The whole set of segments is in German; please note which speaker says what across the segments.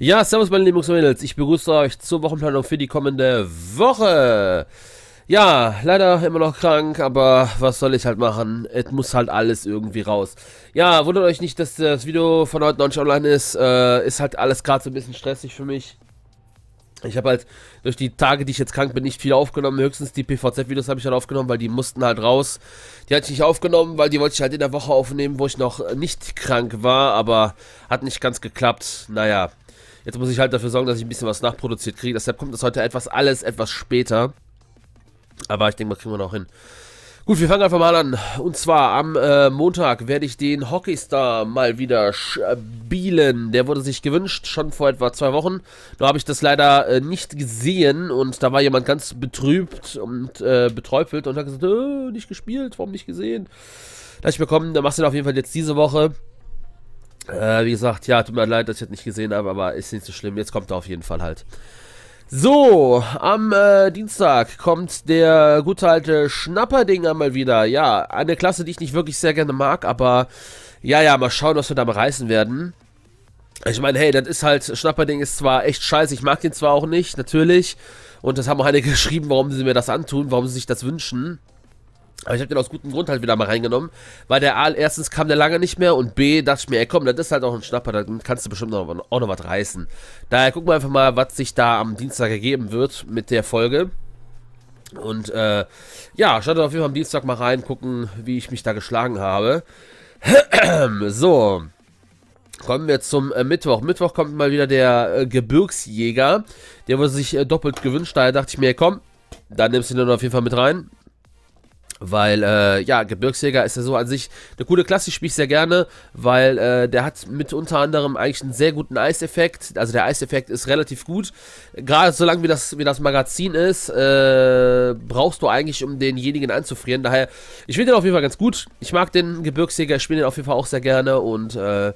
Speaker 1: Ja, servus meine lieben und Mädels, ich begrüße euch zur Wochenplanung für die kommende Woche. Ja, leider immer noch krank, aber was soll ich halt machen? Es muss halt alles irgendwie raus. Ja, wundert euch nicht, dass das Video von heute noch nicht online ist. Äh, ist halt alles gerade so ein bisschen stressig für mich. Ich habe halt durch die Tage, die ich jetzt krank bin, nicht viel aufgenommen. Höchstens die PVZ-Videos habe ich halt aufgenommen, weil die mussten halt raus. Die hatte ich nicht aufgenommen, weil die wollte ich halt in der Woche aufnehmen, wo ich noch nicht krank war, aber hat nicht ganz geklappt. Naja. Jetzt muss ich halt dafür sorgen, dass ich ein bisschen was nachproduziert kriege. Deshalb kommt das heute etwas alles etwas später. Aber ich denke, das kriegen wir noch hin. Gut, wir fangen einfach mal an. Und zwar am äh, Montag werde ich den Hockeystar mal wieder spielen. Der wurde sich gewünscht, schon vor etwa zwei Wochen. Nur habe ich das leider äh, nicht gesehen und da war jemand ganz betrübt und äh, beträufelt und hat gesagt, äh, nicht gespielt, warum nicht gesehen? Da habe ich bekommen, da machst du den auf jeden Fall jetzt diese Woche. Äh, wie gesagt, ja, tut mir leid, dass ich das nicht gesehen habe, aber ist nicht so schlimm. Jetzt kommt er auf jeden Fall halt. So, am äh, Dienstag kommt der gute alte Schnapperding einmal wieder. Ja, eine Klasse, die ich nicht wirklich sehr gerne mag, aber ja, ja, mal schauen, was wir da mal reißen werden. Ich meine, hey, das ist halt, Schnapperding ist zwar echt scheiße, ich mag den zwar auch nicht, natürlich. Und das haben auch einige geschrieben, warum sie mir das antun, warum sie sich das wünschen. Aber ich habe den aus gutem Grund halt wieder mal reingenommen, weil der A, erstens kam der lange nicht mehr und B dachte ich mir, ey komm, das ist halt auch ein Schnapper, da kannst du bestimmt noch, auch noch was reißen. Daher gucken wir einfach mal, was sich da am Dienstag ergeben wird mit der Folge. Und äh, ja, schaut auf jeden Fall am Dienstag mal rein, gucken, wie ich mich da geschlagen habe. so, kommen wir zum äh, Mittwoch. Mittwoch kommt mal wieder der äh, Gebirgsjäger. Der wurde sich äh, doppelt gewünscht, daher dachte ich mir, ey komm, dann nimmst du ihn dann auf jeden Fall mit rein. Weil, äh, ja, Gebirgsjäger ist ja so an sich eine coole Klasse, die spiele ich sehr gerne, weil äh, der hat mit unter anderem eigentlich einen sehr guten Eiseffekt. Also der Eiseffekt ist relativ gut. Gerade solange wie das, wie das Magazin ist, äh, brauchst du eigentlich, um denjenigen anzufrieren. Daher, ich finde den auf jeden Fall ganz gut. Ich mag den Gebirgsjäger, ich spiele den auf jeden Fall auch sehr gerne. Und äh,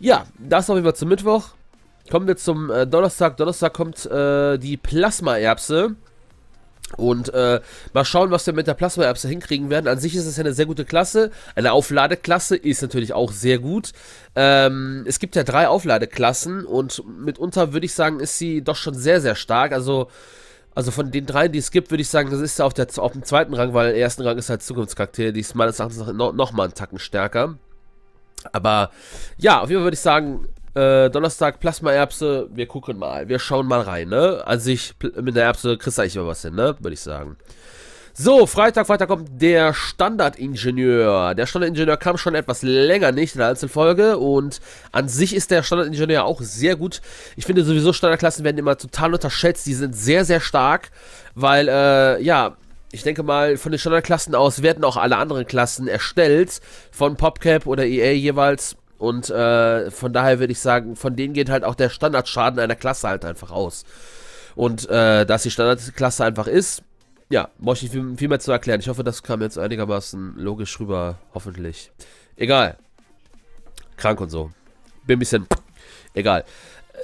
Speaker 1: ja, das auf jeden Fall zum Mittwoch. Kommen wir zum äh, Donnerstag. Donnerstag kommt äh, die Plasmaerbse. erbse und äh, mal schauen, was wir mit der Plasma Erbse hinkriegen werden. An sich ist es ja eine sehr gute Klasse. Eine Aufladeklasse ist natürlich auch sehr gut. Ähm, es gibt ja drei Aufladeklassen und mitunter würde ich sagen, ist sie doch schon sehr, sehr stark. Also, also von den drei, die es gibt, würde ich sagen, das ist ja auf, der, auf dem zweiten Rang, weil der ersten Rang ist halt Zukunftscharakter. Die ist meines Erachtens noch, noch mal einen Tacken stärker. Aber ja, auf jeden Fall würde ich sagen, äh, Donnerstag Plasmaerbse, wir gucken mal, wir schauen mal rein, ne? An also sich, mit der Erbse kriegst du eigentlich immer was hin, ne? Würde ich sagen. So, Freitag, Freitag kommt der Standardingenieur. Der Standardingenieur kam schon etwas länger nicht in der Einzelfolge und an sich ist der Standardingenieur auch sehr gut. Ich finde sowieso Standardklassen werden immer total unterschätzt. Die sind sehr, sehr stark, weil, äh, ja, ich denke mal, von den Standardklassen aus werden auch alle anderen Klassen erstellt von PopCap oder EA jeweils. Und äh, von daher würde ich sagen, von denen geht halt auch der Standardschaden einer Klasse halt einfach aus. Und äh, dass die Standardklasse einfach ist, ja, brauche ich viel, viel, mehr zu erklären. Ich hoffe, das kam jetzt einigermaßen logisch rüber, hoffentlich. Egal. Krank und so. Bin ein bisschen... Egal.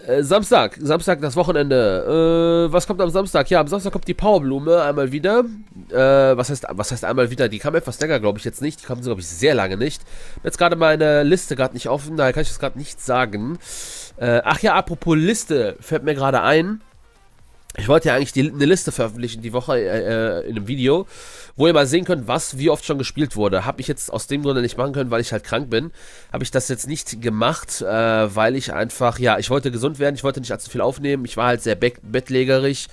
Speaker 1: Äh, Samstag, Samstag das Wochenende. Äh, was kommt am Samstag? Ja, am Samstag kommt die Powerblume einmal wieder. Äh, was heißt, was heißt einmal wieder? Die kam etwas länger, glaube ich, jetzt nicht. Die kam, glaube ich, sehr lange nicht. Jetzt gerade meine Liste gerade nicht offen, daher kann ich das gerade nicht sagen. Äh, ach ja, apropos Liste, fällt mir gerade ein. Ich wollte ja eigentlich die, eine Liste veröffentlichen die Woche äh, äh, in einem Video, wo ihr mal sehen könnt, was wie oft schon gespielt wurde. Habe ich jetzt aus dem Grunde nicht machen können, weil ich halt krank bin. Habe ich das jetzt nicht gemacht, äh, weil ich einfach, ja, ich wollte gesund werden, ich wollte nicht allzu viel aufnehmen. Ich war halt sehr bett bettlägerig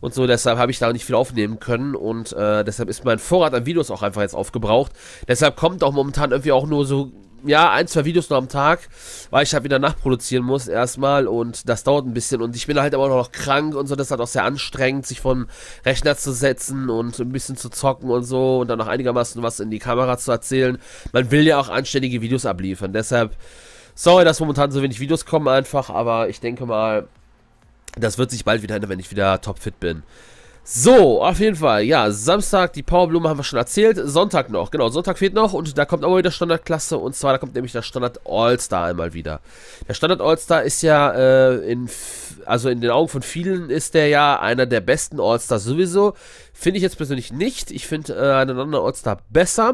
Speaker 1: und so, deshalb habe ich da nicht viel aufnehmen können und äh, deshalb ist mein Vorrat an Videos auch einfach jetzt aufgebraucht. Deshalb kommt auch momentan irgendwie auch nur so ja, ein, zwei Videos noch am Tag, weil ich halt wieder nachproduzieren muss erstmal und das dauert ein bisschen und ich bin halt aber auch noch krank und so, das ist halt auch sehr anstrengend, sich vom Rechner zu setzen und ein bisschen zu zocken und so und dann noch einigermaßen was in die Kamera zu erzählen. Man will ja auch anständige Videos abliefern, deshalb, sorry, dass momentan so wenig Videos kommen einfach, aber ich denke mal, das wird sich bald wieder ändern, wenn ich wieder topfit bin. So, auf jeden Fall. Ja, Samstag die Powerblume haben wir schon erzählt. Sonntag noch. Genau, Sonntag fehlt noch. Und da kommt aber wieder Standardklasse. Und zwar, da kommt nämlich der Standard All-Star einmal wieder. Der Standard All-Star ist ja, äh, in, also in den Augen von vielen ist der ja einer der besten All-Stars sowieso. Finde ich jetzt persönlich nicht. Ich finde äh, einen anderen All-Star besser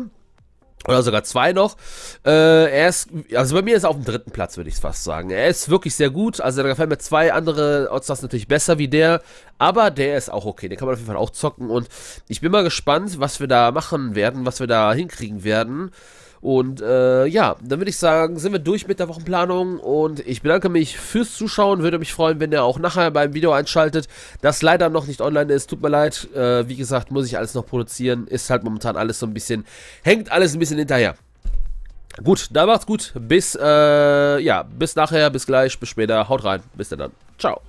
Speaker 1: oder sogar zwei noch. Äh, er ist, also bei mir ist er auf dem dritten Platz, würde ich fast sagen. Er ist wirklich sehr gut. Also da gefallen mir zwei andere Oddstas natürlich besser wie der. Aber der ist auch okay. Den kann man auf jeden Fall auch zocken. Und ich bin mal gespannt, was wir da machen werden, was wir da hinkriegen werden. Und äh, ja, dann würde ich sagen, sind wir durch mit der Wochenplanung und ich bedanke mich fürs Zuschauen. Würde mich freuen, wenn ihr auch nachher beim Video einschaltet, das leider noch nicht online ist. Tut mir leid, äh, wie gesagt, muss ich alles noch produzieren. Ist halt momentan alles so ein bisschen, hängt alles ein bisschen hinterher. Gut, dann macht's gut. Bis, äh, ja, bis nachher, bis gleich, bis später. Haut rein. Bis dann. Ciao.